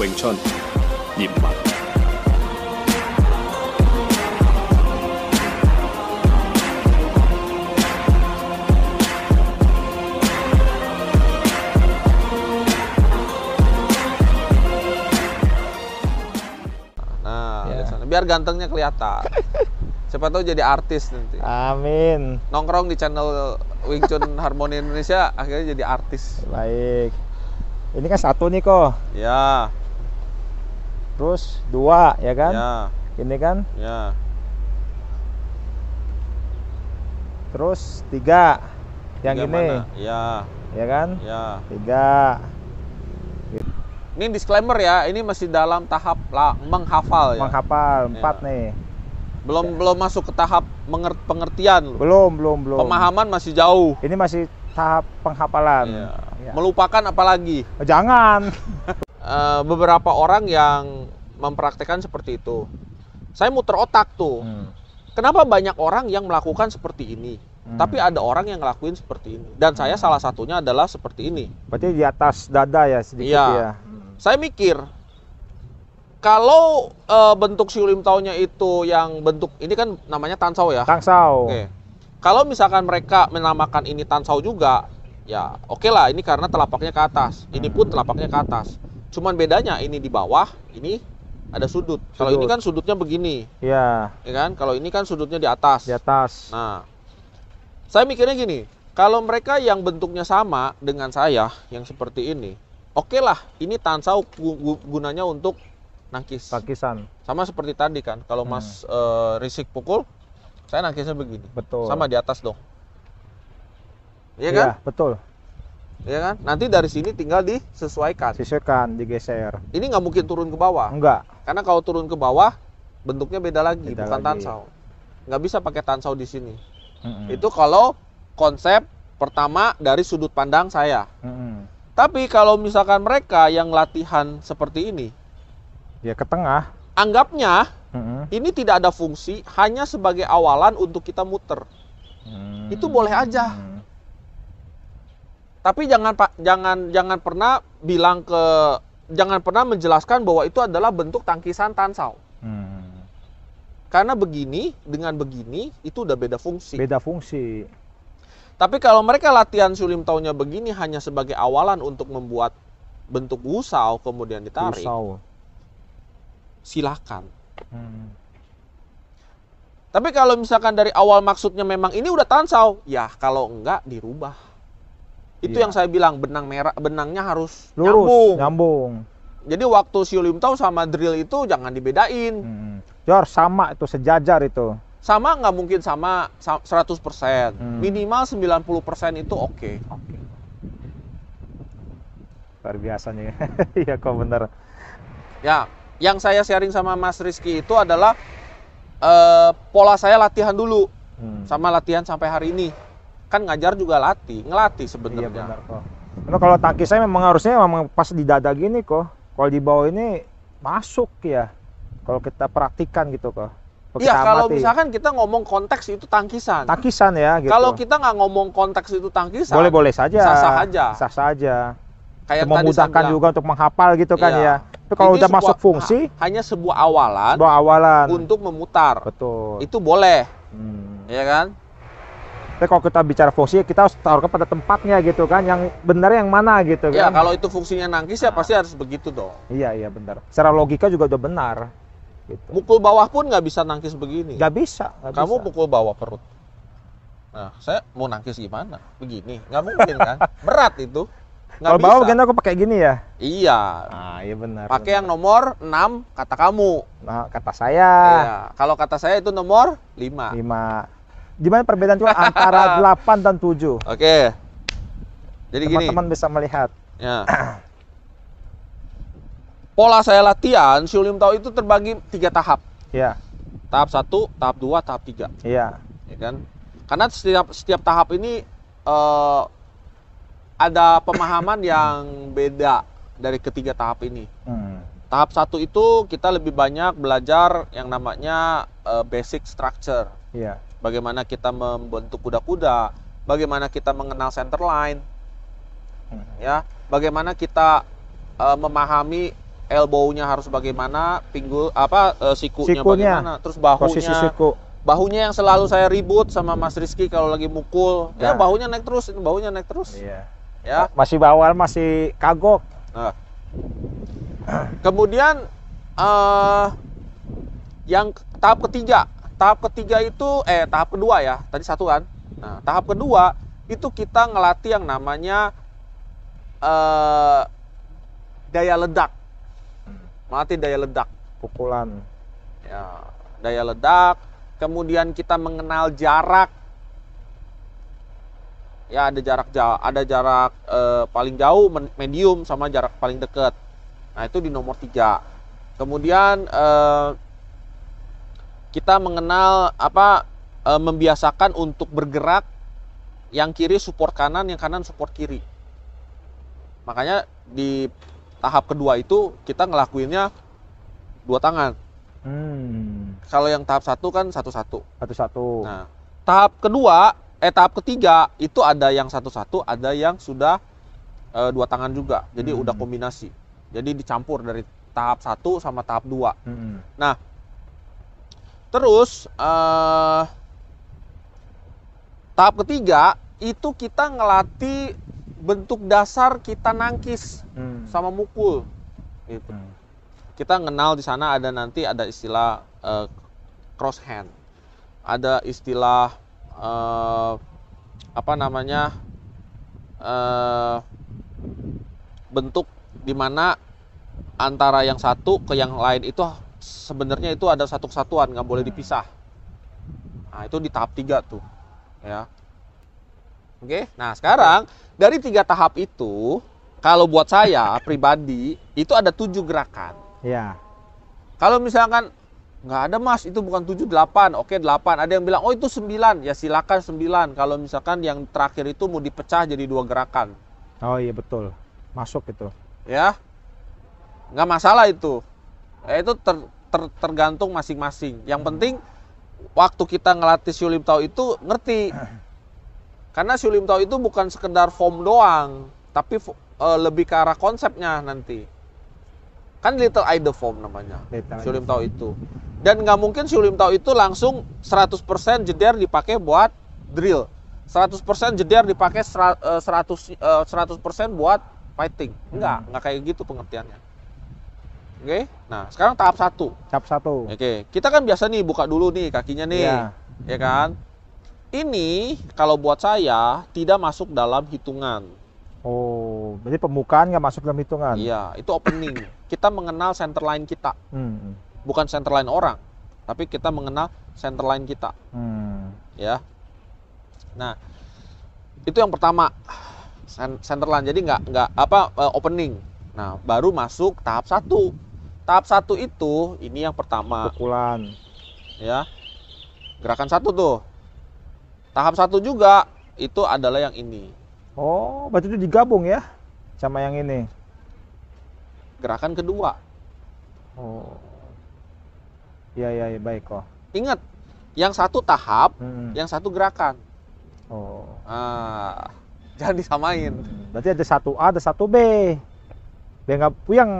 詠春、葉問 Nah, ya. biar gantengnya kelihatan. Siapa tahu jadi artis nanti. Amin. Nongkrong di channel Wing Chun Harmoni Indonesia akhirnya jadi artis. Baik. Ini kan satu nih kok. Ya terus dua ya kan ya. ini kan ya. terus tiga yang tiga ini mana? ya ya kan ya tiga ini disclaimer ya ini masih dalam tahap lah, menghafal ya menghafal ya. empat ya. nih belum ya. belum masuk ke tahap pengertian pengertian belum belum belum pemahaman masih jauh ini masih tahap penghafalan ya. Ya. melupakan apalagi oh, jangan uh, beberapa orang yang mempraktekkan seperti itu. Saya muter otak tuh. Hmm. Kenapa banyak orang yang melakukan seperti ini? Hmm. Tapi ada orang yang ngelakuin seperti ini. Dan hmm. saya salah satunya adalah seperti ini. Berarti di atas dada ya sedikit iya. ya. ya. Saya mikir kalau e, bentuk siulim taunya itu yang bentuk ini kan namanya tansau ya. Tansau. Kalau misalkan mereka menamakan ini tansau juga, ya oke okay lah ini karena telapaknya ke atas. Ini pun hmm. telapaknya ke atas. Cuman bedanya ini di bawah, ini ada sudut. sudut. Kalau ini kan sudutnya begini. Iya. Ya kan? Kalau ini kan sudutnya di atas. Di atas. Nah. Saya mikirnya gini, kalau mereka yang bentuknya sama dengan saya yang seperti ini, oke okay lah, ini tansau gunanya untuk nangkis. Nangkisan. Sama seperti tadi kan, kalau hmm. Mas Rizik eh, Risik pukul, saya nangkisnya begini. Betul. Sama di atas dong. Iya, iya kan? Iya, betul ya kan nanti dari sini tinggal disesuaikan sesuaikan digeser ini nggak mungkin turun ke bawah enggak karena kalau turun ke bawah bentuknya beda lagi beda bukan lagi. tansau nggak bisa pakai tansau di sini mm-hmm. itu kalau konsep pertama dari sudut pandang saya mm-hmm. tapi kalau misalkan mereka yang latihan seperti ini ya ke tengah anggapnya mm-hmm. ini tidak ada fungsi hanya sebagai awalan untuk kita muter mm-hmm. itu boleh aja mm-hmm tapi jangan Pak, jangan jangan pernah bilang ke jangan pernah menjelaskan bahwa itu adalah bentuk tangkisan tansau. Hmm. Karena begini dengan begini itu udah beda fungsi. Beda fungsi. Tapi kalau mereka latihan sulim taunya begini hanya sebagai awalan untuk membuat bentuk usau kemudian ditarik. Usau. Silakan. Hmm. Tapi kalau misalkan dari awal maksudnya memang ini udah tansau, ya kalau enggak dirubah. Itu iya. yang saya bilang benang merah benangnya harus lurus, nyambung. nyambung. Jadi waktu siulim tahu sama drill itu jangan dibedain. Hmm. Jor sama itu sejajar itu. Sama nggak mungkin sama 100%. Hmm. Minimal 90% itu oke. Okay. Okay. Luar biasanya. Iya kok bener. Ya, yang saya sharing sama Mas Rizky itu adalah eh, pola saya latihan dulu. Hmm. Sama latihan sampai hari ini kan ngajar juga latih, ngelatih sebenarnya. Iya benar kok. Karena kalau saya memang harusnya memang pas di dada gini kok. Kalau di bawah ini masuk ya. Kalau kita perhatikan gitu kok. Iya kalau misalkan kita ngomong konteks itu tangkisan. Tangkisan ya. Gitu. Kalau kita nggak ngomong konteks itu tangkisan. Boleh boleh saja. Sah sah aja. Sah saja. Kayak untuk memudahkan juga untuk menghafal gitu kan iya. kan ya. Tapi kalau udah sebuah, masuk fungsi, hanya sebuah awalan. Sebuah awalan. Untuk memutar. Betul. Itu boleh. Hmm. Ya kan? Tapi kalau kita bicara fungsi, kita harus taruh pada tempatnya gitu kan, yang benar yang mana gitu ya, kan. Ya kalau itu fungsinya nangkis ya nah. pasti harus begitu dong. Iya iya benar. Secara logika juga udah benar. Gitu. Mukul bawah pun nggak bisa nangkis begini. Nggak bisa. Gak Kamu bisa. pukul bawah perut. Nah, saya mau nangkis gimana? Begini, nggak mungkin kan? Berat itu. Kalau bawa gendong aku pakai gini ya? Iya. Ah, iya benar. Pakai benar. yang nomor 6 kata kamu. Nah, kata saya. Iya. Kalau kata saya itu nomor 5. 5 gimana perbedaan cuan antara 8 dan 7 oke okay. jadi teman-teman gini. bisa melihat ya pola saya latihan siulim tahu itu terbagi tiga tahap ya tahap satu tahap dua tahap tiga iya ya kan karena setiap setiap tahap ini uh, ada pemahaman yang beda dari ketiga tahap ini hmm. tahap satu itu kita lebih banyak belajar yang namanya uh, basic structure iya bagaimana kita membentuk kuda-kuda, bagaimana kita mengenal center line, ya, bagaimana kita uh, memahami elbownya harus bagaimana, pinggul apa uh, sikunya, sikunya bagaimana, terus bahunya, posisi siku. bahunya yang selalu saya ribut sama Mas Rizky kalau lagi mukul, ya, ya bahunya naik terus, bahunya naik terus, ya, ya, masih bawal, masih kagok. Nah. Kemudian uh, yang tahap ketiga tahap ketiga itu eh tahap kedua ya tadi satu kan nah tahap kedua itu kita ngelatih yang namanya eh, daya ledak melatih daya ledak pukulan ya daya ledak kemudian kita mengenal jarak ya ada jarak jauh ada jarak eh, paling jauh medium sama jarak paling dekat nah itu di nomor tiga kemudian eh, kita mengenal apa e, membiasakan untuk bergerak yang kiri support kanan, yang kanan support kiri. Makanya di tahap kedua itu kita ngelakuinnya dua tangan. Hmm. Kalau yang tahap satu kan satu-satu. Satu-satu. Nah, tahap kedua, eh tahap ketiga itu ada yang satu-satu, ada yang sudah e, dua tangan juga. Jadi hmm. udah kombinasi. Jadi dicampur dari tahap satu sama tahap dua. Hmm. Nah, terus uh, tahap ketiga itu kita ngelatih bentuk dasar kita nangkis hmm. sama mukul gitu hmm. kita kenal di sana ada nanti ada istilah uh, eh, cross hand ada istilah uh, apa namanya uh, bentuk mana antara yang satu ke yang lain itu sebenarnya itu ada satu kesatuan nggak boleh hmm. dipisah nah itu di tahap tiga tuh ya oke nah sekarang dari tiga tahap itu kalau buat saya pribadi itu ada tujuh gerakan ya kalau misalkan nggak ada mas itu bukan tujuh delapan, oke delapan. ada yang bilang oh itu sembilan, ya silakan sembilan. kalau misalkan yang terakhir itu mau dipecah jadi dua gerakan oh iya betul masuk itu ya nggak masalah itu Eh, itu ter, ter, tergantung masing-masing yang penting waktu kita ngelatih Sulim Tau itu ngerti karena Sulim Tau itu bukan sekedar form doang tapi e, lebih ke arah konsepnya nanti kan little idol form namanya Sulim Tau itu dan nggak mungkin Sulim Tau itu langsung 100% jeder dipakai buat drill 100% jeder dipakai 100 100% eh, buat fighting enggak hmm. kayak gitu pengertiannya Oke. Okay? Nah, sekarang tahap satu. Tahap satu. Oke. Okay. Kita kan biasa nih buka dulu nih kakinya nih. Iya. Ya kan? Ini kalau buat saya tidak masuk dalam hitungan. Oh, jadi pembukaan nggak masuk dalam hitungan? Iya, itu opening. Kita mengenal center line kita. Hmm. Bukan center line orang, tapi kita mengenal center line kita. Hmm. Ya. Nah, itu yang pertama center line. Jadi nggak nggak apa eh, opening. Nah, baru masuk tahap satu tahap satu itu ini yang pertama pukulan ya gerakan satu tuh tahap satu juga itu adalah yang ini oh berarti itu digabung ya sama yang ini gerakan kedua oh ya ya, ya baik kok oh. ingat yang satu tahap hmm. yang satu gerakan oh ah jangan disamain hmm, berarti ada satu A ada satu B dia nggak yang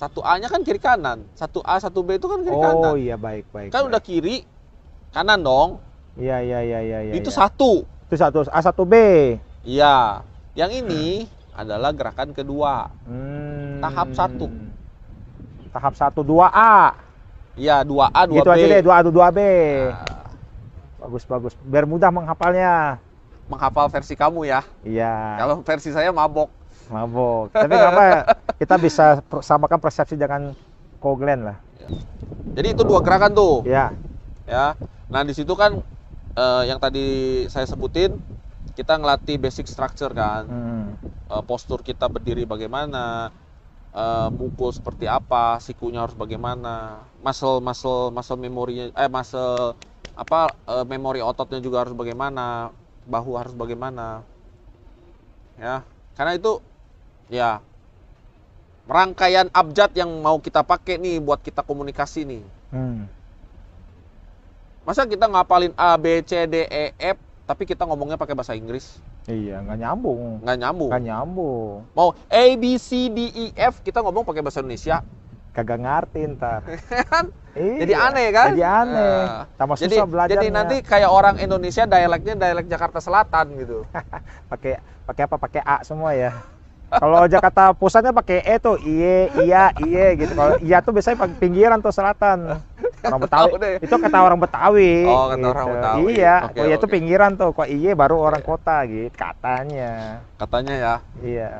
satu A-nya kan kiri kanan. Satu A, satu B itu kan kiri oh, kanan. Oh iya baik baik. Kan baik. udah kiri kanan dong. Iya iya iya iya. Ya, itu ya. satu. Itu satu A satu B. Iya. Yang ini hmm. adalah gerakan kedua. Hmm. Tahap satu. Tahap satu dua A. Iya dua A dua gitu B. Gitu aja deh dua A dua B. Nah. Bagus bagus. Biar mudah menghafalnya. Menghafal versi kamu ya. Iya. Kalau versi saya mabok mabok tapi nggak apa kita bisa samakan persepsi dengan Koglen lah iya. jadi itu dua gerakan tuh ya ya nah di situ kan eh, yang tadi saya sebutin kita ngelatih basic structure kan hmm. eh, postur kita berdiri bagaimana eh, mukul seperti apa sikunya harus bagaimana muscle muscle muscle memorinya eh muscle apa eh, memori ototnya juga harus bagaimana bahu harus bagaimana ya karena itu ya rangkaian abjad yang mau kita pakai nih buat kita komunikasi nih. Hmm. Masa kita ngapalin A B C D E F tapi kita ngomongnya pakai bahasa Inggris? Iya, nggak nyambung. Nggak nyambung. Nggak nyambung. Mau A B C D E F kita ngomong pakai bahasa Indonesia? Kagak ngerti ntar. Iya, jadi aneh kan? Jadi aneh. Nah. susah jadi, belajarnya. Jadi nanti kayak orang Indonesia dialeknya dialek Jakarta Selatan gitu. pakai pakai apa? Pakai A semua ya. Kalau Jakarta pusatnya pakai E tuh, iye, iya, iye gitu. Kalau iya tuh biasanya pinggiran tuh selatan. Orang Betawi. Itu kata orang Betawi. Oh, kata gitu. orang Betawi. Iya, okay, oh, iya okay. tuh pinggiran tuh. Kok iye baru orang iya. kota gitu katanya. Katanya ya. Iya.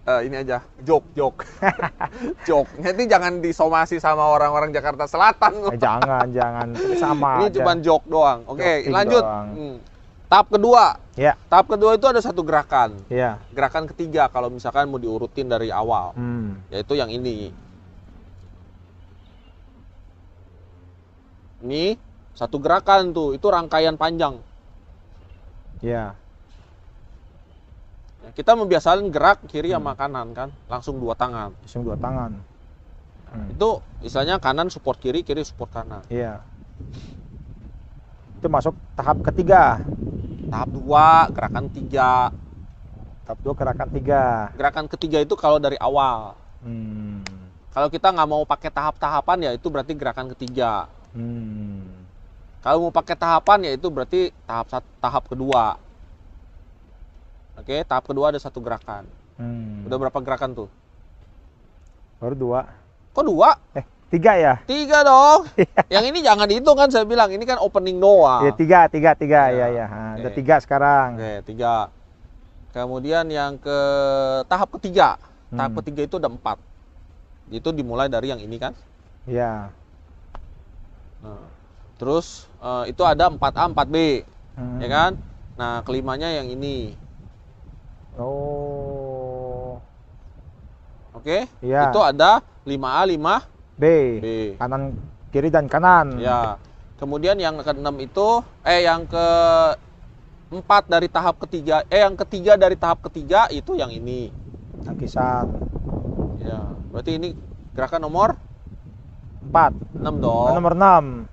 Uh, ini aja jok jok jok nanti jangan disomasi sama orang-orang Jakarta Selatan eh, jangan jangan sama ini cuma jok doang oke okay, lanjut doang. Hmm Tahap kedua. Ya. Tahap kedua itu ada satu gerakan. Ya. Gerakan ketiga kalau misalkan mau diurutin dari awal, hmm. yaitu yang ini. Ini satu gerakan tuh, itu rangkaian panjang. Ya. Nah, kita membiasakan gerak kiri hmm. sama kanan kan, langsung dua tangan. Langsung dua tangan. Hmm. Itu misalnya kanan support kiri, kiri support kanan. Iya. Itu masuk tahap ketiga tahap dua, gerakan tiga. Tahap dua, gerakan tiga. Gerakan ketiga itu kalau dari awal. Hmm. Kalau kita nggak mau pakai tahap-tahapan ya itu berarti gerakan ketiga. Hmm. Kalau mau pakai tahapan ya itu berarti tahap tahap kedua. Oke, tahap kedua ada satu gerakan. Hmm. Udah berapa gerakan tuh? Baru dua. Kok dua? Eh, Tiga ya? Tiga dong. Iya. yang ini jangan dihitung kan saya bilang ini kan opening doang. Ya tiga, tiga, tiga ya ya. ya. Ah, okay. Ada tiga sekarang. Oke okay, tiga. Kemudian yang ke tahap ketiga, hmm. tahap ketiga itu ada empat. Itu dimulai dari yang ini kan? Ya. Nah, terus uh, itu ada 4A, 4B, ya hmm. ya kan? Nah kelimanya yang ini. Oh. Oke. Okay? Ya. Itu ada 5A, 5 B, B. kanan kiri dan kanan. Ya. Kemudian yang ke keenam itu eh yang ke empat dari tahap ketiga eh yang ketiga dari tahap ketiga itu yang ini. Tangkisan. Ya, berarti ini gerakan nomor 4. 6 dong. Oh, nomor 6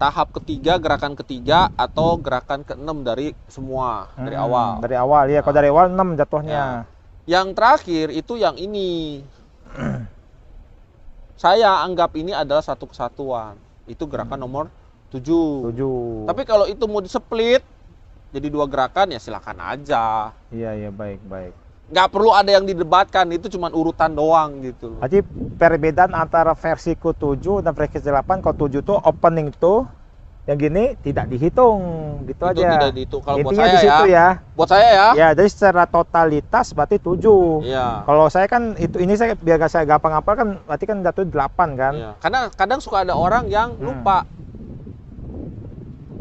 tahap ketiga gerakan ketiga atau gerakan keenam dari semua hmm, dari awal dari awal ya nah. kalau dari awal enam jatuhnya ya. yang terakhir itu yang ini saya anggap ini adalah satu kesatuan. Itu gerakan hmm. nomor tujuh. 7. Tapi kalau itu mau di-split jadi dua gerakan ya silakan aja. Iya iya baik baik. Nggak perlu ada yang didebatkan, itu cuma urutan doang gitu. Jadi perbedaan antara versi Q7 dan versi delapan q tujuh itu opening tuh yang gini tidak dihitung gitu itu aja tidak dihitung kalau intinya buat saya di situ ya. ya buat saya ya ya jadi secara totalitas berarti 7 ya. kalau saya kan itu ini saya biar gak saya gampang apa kan berarti kan jatuh 8 kan ya. karena kadang suka ada orang yang hmm. lupa hmm.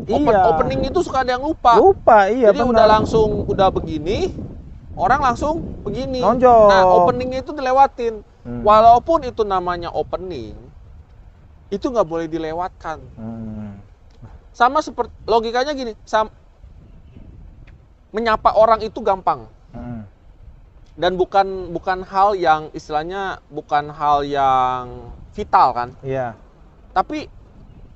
Open, iya. opening itu suka ada yang lupa lupa iya jadi bener. udah langsung udah begini orang langsung begini Nonjol. nah openingnya itu dilewatin hmm. walaupun itu namanya opening itu nggak boleh dilewatkan hmm sama seperti logikanya gini sam menyapa orang itu gampang hmm. dan bukan bukan hal yang istilahnya bukan hal yang vital kan iya yeah. tapi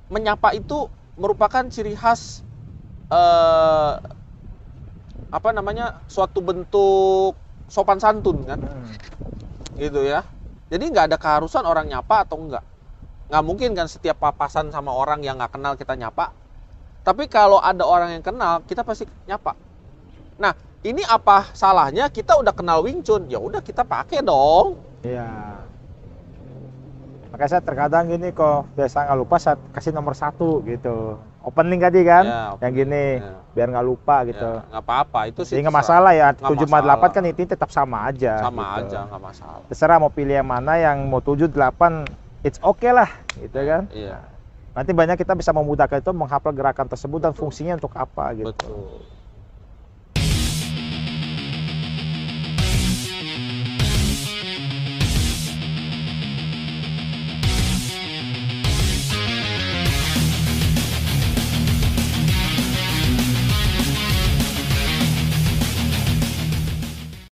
menyapa itu merupakan ciri khas eh, apa namanya suatu bentuk sopan santun kan hmm. gitu ya jadi nggak ada keharusan orang nyapa atau enggak nggak mungkin kan setiap papasan sama orang yang nggak kenal kita nyapa tapi kalau ada orang yang kenal, kita pasti nyapa. Nah, ini apa salahnya kita udah kenal Wing Chun? Ya udah kita pakai dong. Iya. Makanya saya terkadang gini kok biasa nggak lupa saya kasih nomor satu gitu. Opening tadi kan, ya, yang gini ya. biar nggak lupa ya, gitu. Ya, nggak apa-apa itu sih. Ya, nggak masalah ya. Tujuh empat delapan kan itu tetap sama aja. Sama gitu. aja nggak masalah. Terserah mau pilih yang mana yang mau tujuh delapan it's okay lah gitu ya, kan. Iya. Nanti banyak kita bisa memudahkan itu menghafal gerakan tersebut dan fungsinya untuk apa gitu. Betul.